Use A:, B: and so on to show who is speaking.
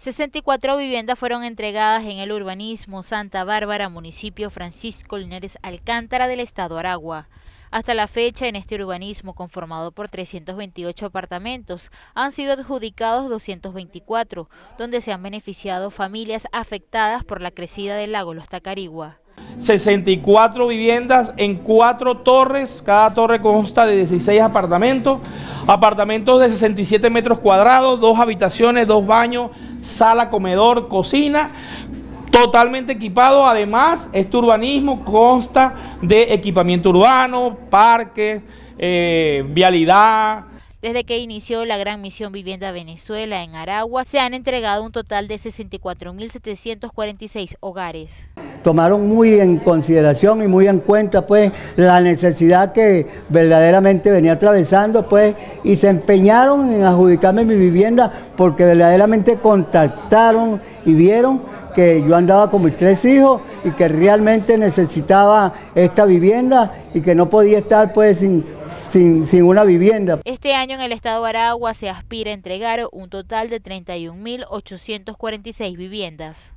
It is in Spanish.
A: 64 viviendas fueron entregadas en el urbanismo Santa Bárbara, municipio Francisco Linares Alcántara del estado Aragua. Hasta la fecha, en este urbanismo, conformado por 328 apartamentos, han sido adjudicados 224, donde se han beneficiado familias afectadas por la crecida del lago Los Tacarigua.
B: 64 viviendas en cuatro torres, cada torre consta de 16 apartamentos, Apartamentos de 67 metros cuadrados, dos habitaciones, dos baños, sala, comedor, cocina, totalmente equipado. Además, este urbanismo consta de equipamiento urbano, parques, eh, vialidad.
A: Desde que inició la gran misión Vivienda Venezuela en Aragua, se han entregado un total de 64.746 hogares
C: tomaron muy en consideración y muy en cuenta pues la necesidad que verdaderamente venía atravesando pues y se empeñaron en adjudicarme mi vivienda porque verdaderamente contactaron y vieron que yo andaba con mis tres hijos y que realmente necesitaba esta vivienda y que no podía estar pues sin, sin, sin una vivienda.
A: Este año en el estado de Aragua se aspira a entregar un total de 31.846 viviendas.